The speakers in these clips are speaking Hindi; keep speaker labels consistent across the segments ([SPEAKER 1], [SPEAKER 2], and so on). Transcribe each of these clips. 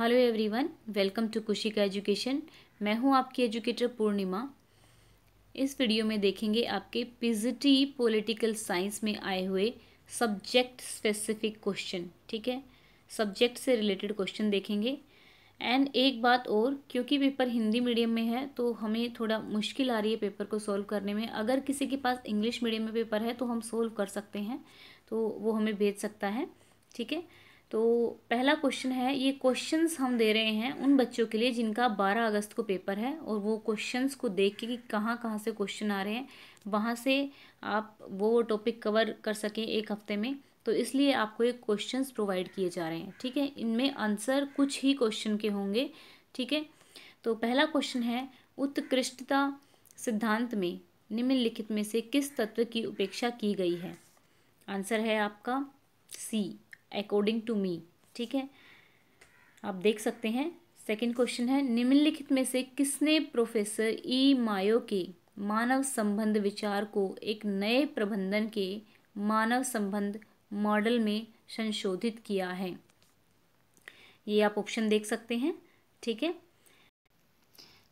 [SPEAKER 1] हेलो एवरीवन वेलकम टू का एजुकेशन मैं हूं आपकी एजुकेटर पूर्णिमा इस वीडियो में देखेंगे आपके पिजिटी पॉलिटिकल साइंस में आए हुए सब्जेक्ट स्पेसिफिक क्वेश्चन ठीक है सब्जेक्ट से रिलेटेड क्वेश्चन देखेंगे एंड एक बात और क्योंकि पेपर हिंदी मीडियम में है तो हमें थोड़ा मुश्किल आ रही है पेपर को सोल्व करने में अगर किसी के पास इंग्लिश मीडियम में पेपर है तो हम सोल्व कर सकते हैं तो वो हमें भेज सकता है ठीक है तो पहला क्वेश्चन है ये क्वेश्चंस हम दे रहे हैं उन बच्चों के लिए जिनका 12 अगस्त को पेपर है और वो क्वेश्चंस को देख के कि कहाँ कहाँ से क्वेश्चन आ रहे हैं वहाँ से आप वो टॉपिक कवर कर सकें एक हफ्ते में तो इसलिए आपको ये क्वेश्चंस प्रोवाइड किए जा रहे हैं ठीक है इनमें आंसर कुछ ही क्वेश्चन के होंगे ठीक है तो पहला क्वेश्चन है उत्कृष्टता सिद्धांत में निम्नलिखित में से किस तत्व की उपेक्षा की गई है आंसर है आपका सी अकॉर्डिंग टू मी ठीक है आप देख सकते हैं सेकंड क्वेश्चन है निम्नलिखित में से किसने प्रोफेसर ई मायो के मानव संबंध विचार को एक नए प्रबंधन के मानव संबंध मॉडल में संशोधित किया है ये आप ऑप्शन देख सकते हैं ठीक है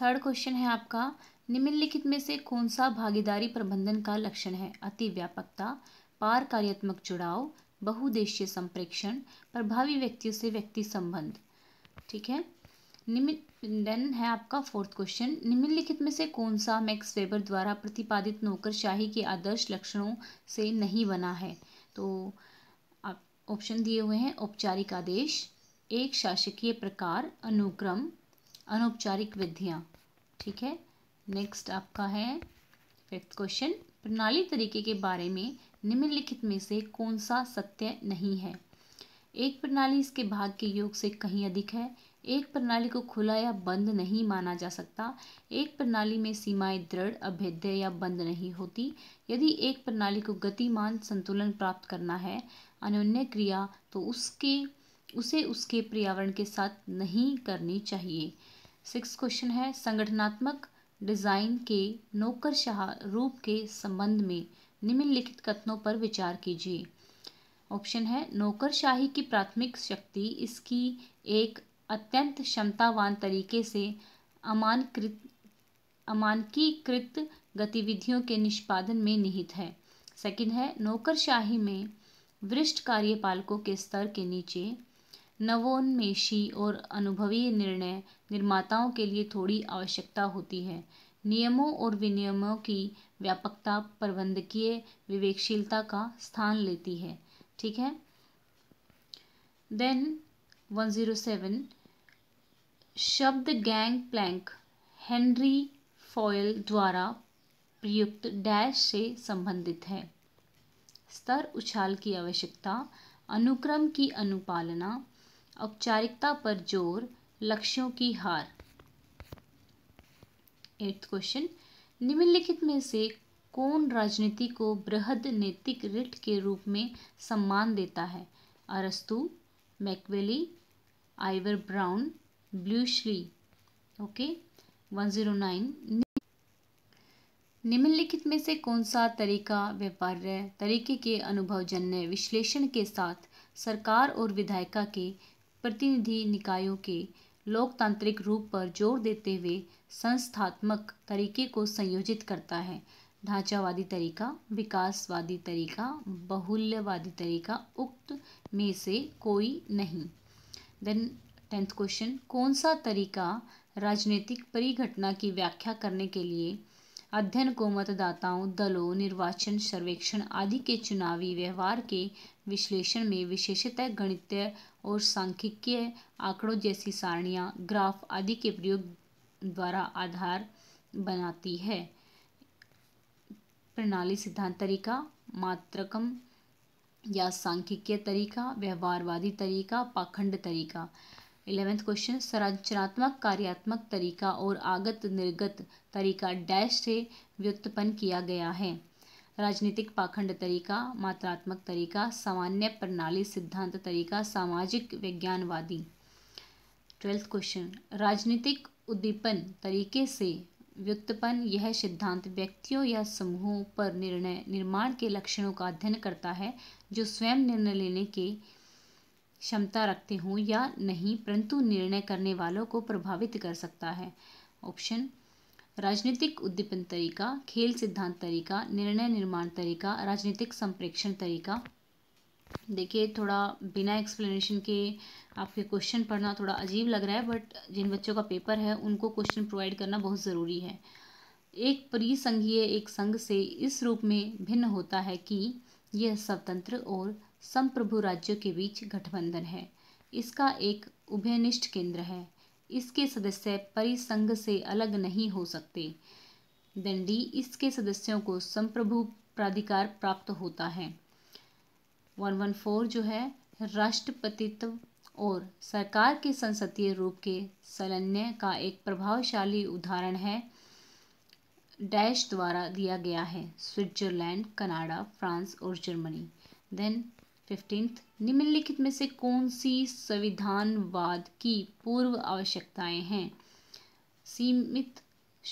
[SPEAKER 1] थर्ड क्वेश्चन है आपका निम्नलिखित में से कौन सा भागीदारी प्रबंधन का लक्षण है अति व्यापकता पार कार्यात्मक जुड़ाव बहुदेशीय संप्रेक्षण प्रभावी व्यक्तियों से व्यक्ति संबंध ठीक है निम्न देन है आपका फोर्थ क्वेश्चन निम्नलिखित में से कौन सा मैक्स वेबर द्वारा प्रतिपादित नौकरशाही के आदर्श लक्षणों से नहीं बना है तो आप ऑप्शन दिए हुए हैं औपचारिक आदेश एक शासकीय प्रकार अनुक्रम अनौपचारिक विधियाँ ठीक है नेक्स्ट आपका है फिफ्थ क्वेश्चन प्रणाली तरीके के बारे में निम्नलिखित में से कौन सा सत्य नहीं है एक प्रणाली इसके भाग के योग से कहीं अधिक है एक प्रणाली को खुला या बंद नहीं माना जा सकता एक प्रणाली में सीमाएं दृढ़ अभेद्य या बंद नहीं होती यदि एक प्रणाली को गतिमान संतुलन प्राप्त करना है अनन्य क्रिया तो उसके उसे उसके पर्यावरण के साथ नहीं करनी चाहिए सिक्स क्वेश्चन है संगठनात्मक डिज़ाइन के नौकरशाह रूप के संबंध में निम्नलिखित कथनों पर विचार कीजिए ऑप्शन है नौकरशाही की प्राथमिक शक्ति इसकी एक अत्यंत क्षमतावान तरीके से अमानकृत अमानकीकृत गतिविधियों के निष्पादन में निहित है सेकंड है नौकरशाही में वरिष्ठ कार्यपालकों के स्तर के नीचे नवोन्मेषी और अनुभवी निर्णय निर्माताओं के लिए थोड़ी आवश्यकता होती है नियमों और विनियमों की व्यापकता प्रबंधकीय विवेकशीलता का स्थान लेती है ठीक है देन 107 शब्द गैंग प्लैंक हेनरी फॉयल द्वारा प्रयुक्त डैश से संबंधित है स्तर उछाल की आवश्यकता अनुक्रम की अनुपालना औपचारिकता पर जोर लक्ष्यों की हार एट्थ क्वेश्चन निम्नलिखित में से कौन राजनीति को बृहद नैतिक रिट के रूप में सम्मान देता है अरस्तु मैकवेली आइवर ब्राउन ब्लूश्री ओके वन जीरो नाइन निम्नलिखित में से कौन सा तरीका व्यापार्य तरीके के अनुभवजन्य विश्लेषण के साथ सरकार और विधायिका के प्रतिनिधि निकायों के लोकतांत्रिक रूप पर जोर देते हुए संस्थात्मक तरीके को संयोजित करता है ढांचावादी तरीका विकासवादी तरीका बहुल्यवादी तरीका उक्त में से कोई नहीं देन टेंथ क्वेश्चन कौन सा तरीका राजनीतिक परिघटना की व्याख्या करने के लिए अध्ययन को मतदाताओं दलों निर्वाचन सर्वेक्षण आदि के चुनावी व्यवहार के विश्लेषण में विशेषतः गणितीय और सांख्यिकीय आंकड़ों जैसी सारणियाँ ग्राफ आदि के प्रयोग द्वारा आधार बनाती है प्रणाली सिद्धांत तरीका मात्रकम या सांख्यिकीय तरीका व्यवहारवादी तरीका पाखंड तरीका इलेवेंथ क्वेश्चन संरचनात्मक कार्यात्मक तरीका और आगत निर्गत तरीका डैश से व्युत्पन्न किया गया है राजनीतिक पाखंड तरीका मात्रात्मक तरीका सामान्य प्रणाली सिद्धांत तरीका सामाजिक विज्ञानवादी ट्वेल्थ क्वेश्चन राजनीतिक उद्दीपन तरीके से व्युत्पन्न यह सिद्धांत व्यक्तियों या समूहों पर निर्णय निर्माण के लक्षणों का अध्ययन करता है जो स्वयं निर्णय लेने के क्षमता रखते हों या नहीं परंतु निर्णय करने वालों को प्रभावित कर सकता है ऑप्शन राजनीतिक उद्दीपन तरीका खेल सिद्धांत तरीका निर्णय निर्माण तरीका राजनीतिक संप्रेक्षण तरीका देखिए थोड़ा बिना एक्सप्लेनेशन के आपके क्वेश्चन पढ़ना थोड़ा अजीब लग रहा है बट जिन बच्चों का पेपर है उनको क्वेश्चन प्रोवाइड करना बहुत ज़रूरी है एक परिसंघीय एक संघ से इस रूप में भिन्न होता है कि यह स्वतंत्र और संप्रभु राज्यों के बीच गठबंधन है इसका एक उभयनिष्ठ केंद्र है इसके सदस्य परिसंघ से अलग नहीं हो सकते दंडी इसके सदस्यों को संप्रभु प्राधिकार प्राप्त होता है 114 जो है राष्ट्रपतित्व और सरकार के संसदीय रूप के सलन्य का एक प्रभावशाली उदाहरण है डैश द्वारा दिया गया है स्विट्जरलैंड कनाडा फ्रांस और जर्मनी देन फिफ्टींथ निम्नलिखित में से कौन सी संविधानवाद की पूर्व आवश्यकताएं हैं सीमित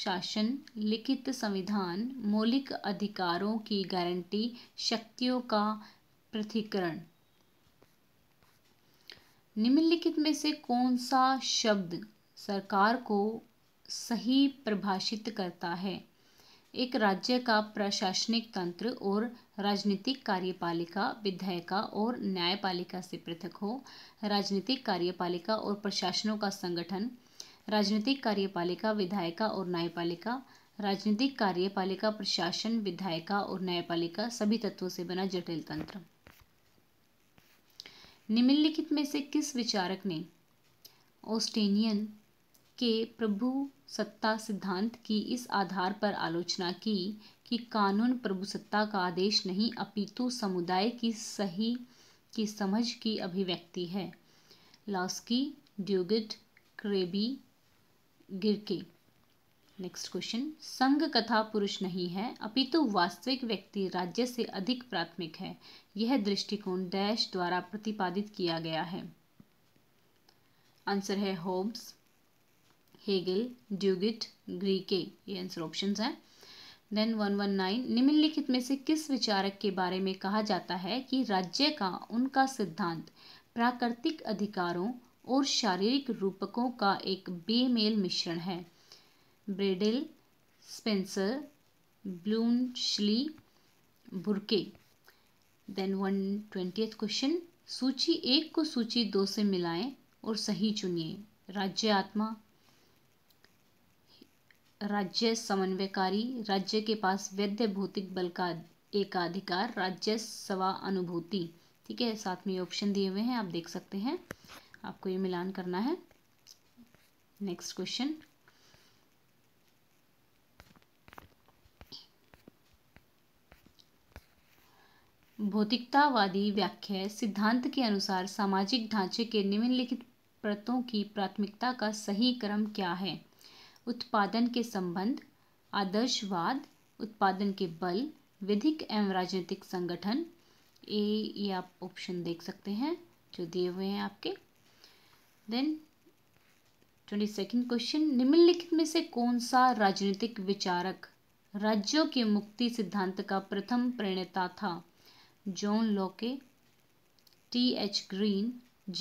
[SPEAKER 1] शासन लिखित संविधान मौलिक अधिकारों की गारंटी शक्तियों का पृथिकरण निम्नलिखित में से कौन सा शब्द सरकार को सही परिभाषित करता है एक राज्य का प्रशासनिक तंत्र और राजनीतिक कार्यपालिका विधायिका और न्यायपालिका से पृथक हो राजनीतिक कार्यपालिका और प्रशासनों का संगठन राजनीतिक कार्यपालिका विधायिका और न्यायपालिका राजनीतिक कार्यपालिका प्रशासन विधायिका और न्यायपालिका सभी तत्वों से बना जटिल तंत्र निम्नलिखित में से किस विचारक ने ऑस्टेनियन के प्रभु सत्ता सिद्धांत की इस आधार पर आलोचना की कि कानून प्रभुसत्ता का आदेश नहीं अपितु समुदाय की सही की समझ की अभिव्यक्ति है Laski Duguit Krabbe Gierke next question संघ कथा पुरुष नहीं है अपितु वास्तविक व्यक्ति राज्य से अधिक प्राथमिक है यह दृष्टिकोण डैश द्वारा प्रतिपादित किया गया है आंसर है होब्स हेगल ड्यूगिट ग्रीके ये आंसर ऑप्शन हैं देन वन वन नाइन निम्नलिखित में से किस विचारक के बारे में कहा जाता है कि राज्य का उनका सिद्धांत प्राकृतिक अधिकारों और शारीरिक रूपकों का एक बेमेल मिश्रण है Bradley Spencer Bluntschli Burke then one twenty question सूची एक को सूची दो से मिलाएं और सही चुनिए राज्य आत्मा राज्य समन्वयकारी राज्य के पास वैध भौतिक बल का एकाधिकार राज्य सवा अनुभूति ठीक है साथ में ऑप्शन दिए हुए हैं आप देख सकते हैं आपको ये मिलान करना है नेक्स्ट क्वेश्चन भौतिकतावादी व्याख्या सिद्धांत के अनुसार सामाजिक ढांचे के निम्नलिखित प्रतों की प्राथमिकता का सही क्रम क्या है उत्पादन के संबंध आदर्शवाद उत्पादन के बल विधिक एवं राजनीतिक संगठन ए ये आप ऑप्शन देख सकते हैं जो दिए हुए हैं आपके देन ट्वेंटी सेकेंड क्वेश्चन निम्नलिखित में से कौन सा राजनीतिक विचारक राज्यों के मुक्ति सिद्धांत का प्रथम प्रणेता था John Locke T H Green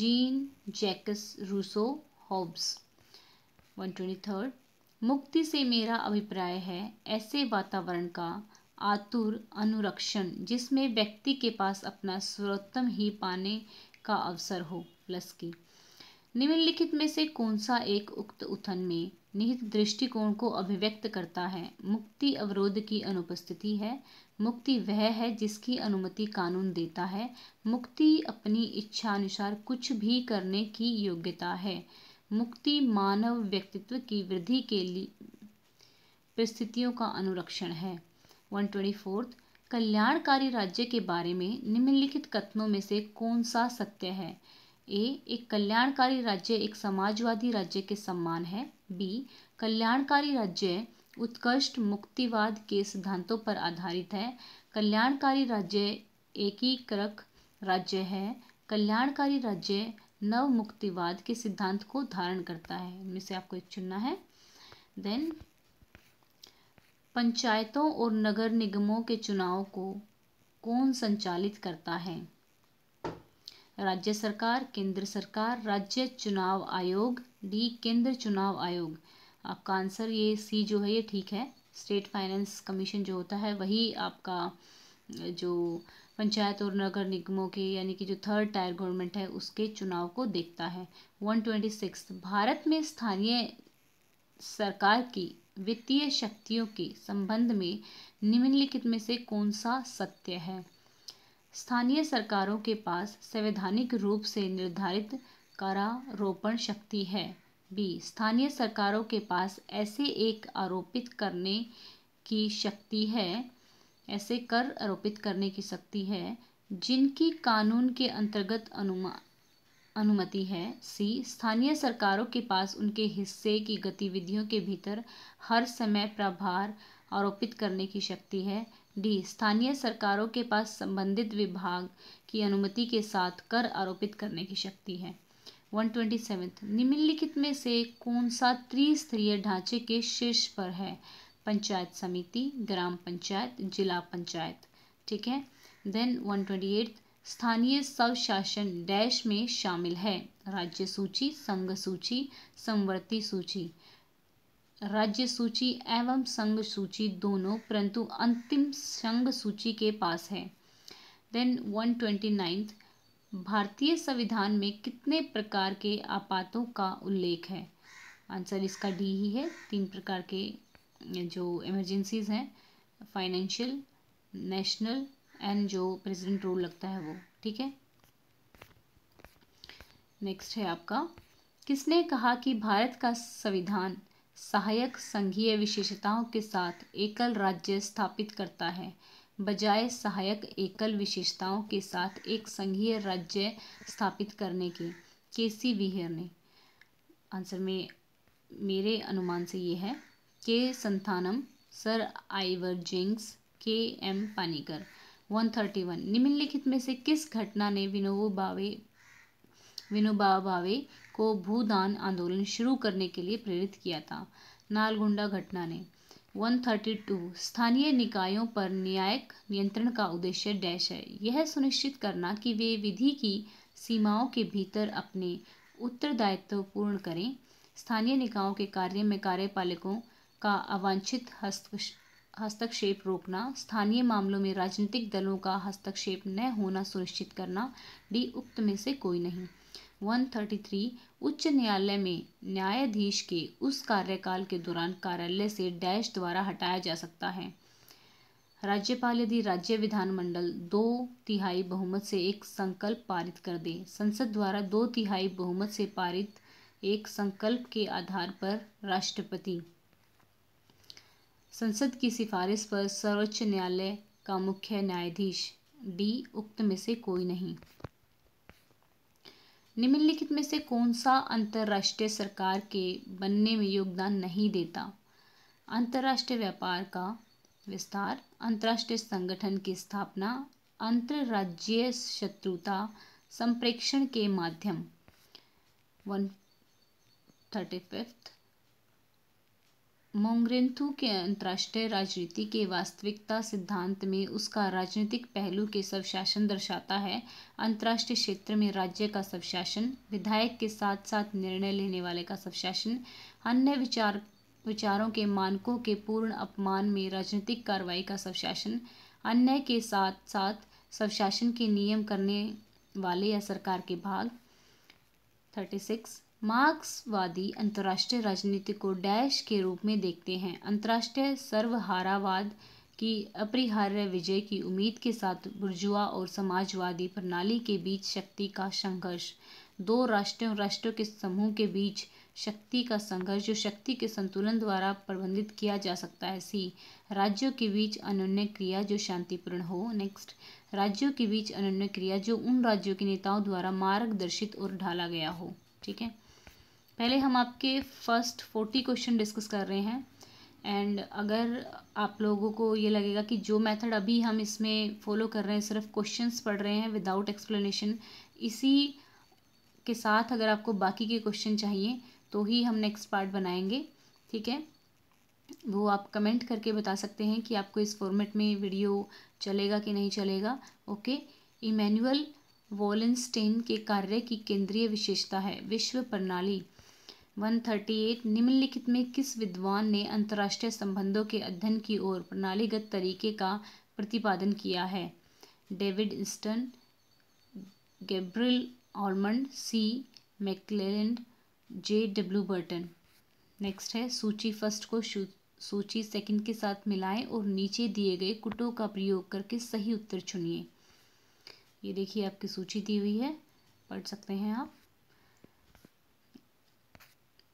[SPEAKER 1] Jean Jacques Rousseau Hobbes one twenty third मुक्ति से मेरा अभिप्राय है ऐसे वातावरण का आतुर अनुरक्षण जिसमें व्यक्ति के पास अपना सर्वोत्तम ही पाने का अवसर हो प्लस की निम्नलिखित में से कौन सा एक उक्त उथन में निहित दृष्टिकोण को अभिव्यक्त करता है मुक्ति अवरोध की अनुपस्थिति है मुक्ति वह है जिसकी अनुमति कानून देता है मुक्ति अपनी इच्छानुसार कुछ भी करने की योग्यता है मुक्ति मानव व्यक्तित्व की वृद्धि के लिए परिस्थितियों का अनुरक्षण है वन ट्वेंटी फोर्थ कल्याणकारी राज्य के बारे में निम्नलिखित कथनों में से कौन सा सत्य है ए एक कल्याणकारी राज्य एक समाजवादी राज्य के सम्मान है बी कल्याणकारी राज्य उत्कृष्ट मुक्तिवाद के सिद्धांतों पर आधारित है कल्याणकारी राज्य एकीकृत राज्य है कल्याणकारी राज्य नव मुक्तिवाद के सिद्धांत को धारण करता है इनमें से आपको एक चुनना है देन पंचायतों और नगर निगमों के चुनाव को कौन संचालित करता है राज्य सरकार केंद्र सरकार राज्य चुनाव आयोग डी केंद्र चुनाव आयोग आपका आंसर ये सी जो है ये ठीक है स्टेट फाइनेंस कमीशन जो होता है वही आपका जो पंचायत और नगर निगमों के यानी कि जो थर्ड टायर गवर्नमेंट है उसके चुनाव को देखता है वन भारत में स्थानीय सरकार की वित्तीय शक्तियों के संबंध में निम्नलिखित में से कौन सा सत्य है स्थानीय सरकारों के पास संवैधानिक रूप से निर्धारित कारारोपण शक्ति है बी स्थानीय सरकारों के पास ऐसे एक आरोपित करने की शक्ति है ऐसे कर आरोपित करने की शक्ति है जिनकी कानून के अंतर्गत अनुमा अनुमति है सी स्थानीय सरकारों के पास उनके हिस्से की गतिविधियों के भीतर हर समय प्रभार आरोपित करने की शक्ति है डी स्थानीय सरकारों के पास संबंधित विभाग की अनुमति के साथ कर आरोपित करने की शक्ति है वन ट्वेंटी निम्नलिखित में से कौन सा त्रिस्तरीय ढांचे के शीर्ष पर है पंचायत समिति ग्राम पंचायत जिला पंचायत ठीक है देन वन ट्वेंटी एट स्थानीय स्वशासन डैश में शामिल है राज्य सूची संघ सूची संवर्ती सूची राज्य सूची एवं संघ सूची दोनों परंतु अंतिम संघ सूची के पास है देन वन ट्वेंटी नाइन्थ भारतीय संविधान में कितने प्रकार के आपातों का उल्लेख है आंसर इसका डी ही है तीन प्रकार के जो इमरजेंसीज़ हैं फाइनेंशियल नेशनल एंड जो प्रेसिडेंट रोल लगता है वो ठीक है नेक्स्ट है आपका किसने कहा कि भारत का संविधान सहायक संघीय विशेषताओं के साथ एकल राज्य स्थापित करता है बजाय सहायक एकल विशेषताओं के साथ एक संघीय राज्य स्थापित करने के केसी सी विहेर ने आंसर में मेरे अनुमान से ये है के संथानम सर आइवर जिंग्स के एम पानीकर 131 निम्नलिखित में से किस घटना ने विनोबा भावे विनोबा भावे को भूदान आंदोलन शुरू करने के लिए प्रेरित किया था नालगुंडा घटना ने 132 स्थानीय निकायों पर न्यायिक नियंत्रण का उद्देश्य डैश है यह सुनिश्चित करना कि वे विधि की सीमाओं के भीतर अपने उत्तरदायित्व पूर्ण करें स्थानीय निकायों के कार्य में कार्यपालकों का अवांछित हस्तक्षेप रोकना स्थानीय मामलों में राजनीतिक दलों का हस्तक्षेप न होना सुनिश्चित करना डी उक्त में से कोई नहीं 133 उच्च न्यायालय में न्यायाधीश के उस कार्यकाल के दौरान कार्यालय से डैश द्वारा हटाया जा सकता है राज्यपाल यदि राज्य विधानमंडल दो तिहाई बहुमत से एक संकल्प पारित कर दे संसद द्वारा दो तिहाई बहुमत से पारित एक संकल्प के आधार पर राष्ट्रपति संसद की सिफारिश पर सर्वोच्च न्यायालय का मुख्य न्यायाधीश डी उक्त में से कोई नहीं निम्नलिखित में से कौन सा अंतर्राष्ट्रीय सरकार के बनने में योगदान नहीं देता अंतर्राष्ट्रीय व्यापार का विस्तार अंतर्राष्ट्रीय संगठन की स्थापना अंतर्राज्यीय शत्रुता संप्रेक्षण के माध्यम वन थर्टी फिफ्थ मोंग्रेंथू के अंतर्राष्ट्रीय राजनीति के वास्तविकता सिद्धांत में उसका राजनीतिक पहलू के स्वशासन दर्शाता है अंतर्राष्ट्रीय क्षेत्र में राज्य का स्वशासन विधायक के साथ साथ निर्णय लेने वाले का स्वशासन अन्य विचार विचारों के मानकों के पूर्ण अपमान में राजनीतिक कार्रवाई का स्वशासन अन्य के साथ साथ स्वशासन के नियम करने वाले या सरकार के भाग थर्टी सिक्स मार्क्सवादी अंतर्राष्ट्रीय राजनीति को डैश के रूप में देखते हैं अंतर्राष्ट्रीय सर्वहारावाद की अपरिहार्य विजय की उम्मीद के साथ बुर्जुआ और समाजवादी प्रणाली के बीच शक्ति का संघर्ष दो राष्ट्रों राष्ट्रों के समूह के बीच शक्ति का संघर्ष जो शक्ति के संतुलन द्वारा प्रबंधित किया जा सकता है सी राज्यों के बीच अनन्य क्रिया जो शांतिपूर्ण हो नेक्स्ट राज्यों के बीच अनन्य क्रिया जो उन राज्यों के नेताओं द्वारा मार्गदर्शित और ढाला गया हो ठीक है पहले हम आपके फर्स्ट फोर्टी क्वेश्चन डिस्कस कर रहे हैं एंड अगर आप लोगों को ये लगेगा कि जो मेथड अभी हम इसमें फॉलो कर रहे हैं सिर्फ क्वेश्चंस पढ़ रहे हैं विदाउट एक्सप्लेनेशन इसी के साथ अगर आपको बाकी के क्वेश्चन चाहिए तो ही हम नेक्स्ट पार्ट बनाएंगे ठीक है वो आप कमेंट करके बता सकते हैं कि आपको इस फॉर्मेट में वीडियो चलेगा कि नहीं चलेगा ओके इमैनुअल वॉलेंस्टेन के कार्य की केंद्रीय विशेषता है विश्व प्रणाली 138 निम्नलिखित में किस विद्वान ने अंतर्राष्ट्रीय संबंधों के अध्ययन की ओर प्रणालीगत तरीके का प्रतिपादन किया है David Easton Gabriel Almond C McClelland J W Burton next है सूची फर्स्ट को सूची सेकंड के साथ मिलाएं और नीचे दिए गए कुटों का प्रयोग करके सही उत्तर चुनिए ये देखिए आपकी सूची दी हुई है पढ़ सकते हैं आप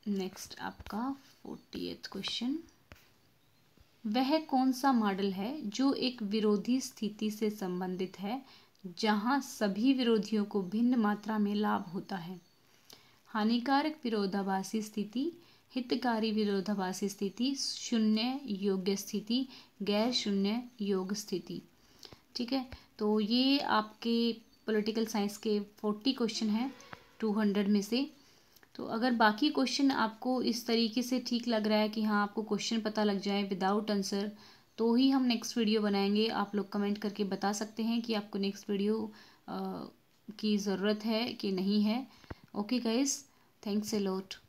[SPEAKER 1] नेक्स्ट आपका फोर्टी एथ क्वेश्चन वह कौन सा मॉडल है जो एक विरोधी स्थिति से संबंधित है जहां सभी विरोधियों को भिन्न मात्रा में लाभ होता है हानिकारक विरोधाभासी स्थिति हितकारी विरोधाभासी स्थिति शून्य योग्य स्थिति गैर शून्य योग स्थिति ठीक है तो ये आपके पॉलिटिकल साइंस के फोर्टी क्वेश्चन हैं टू हंड्रेड में से तो अगर बाकी क्वेश्चन आपको इस तरीके से ठीक लग रहा है कि हाँ आपको क्वेश्चन पता लग जाए विदाउट आंसर तो ही हम नेक्स्ट वीडियो बनाएंगे आप लोग कमेंट करके बता सकते हैं कि आपको नेक्स्ट वीडियो आ, की ज़रूरत है कि नहीं है okay guys thanks a lot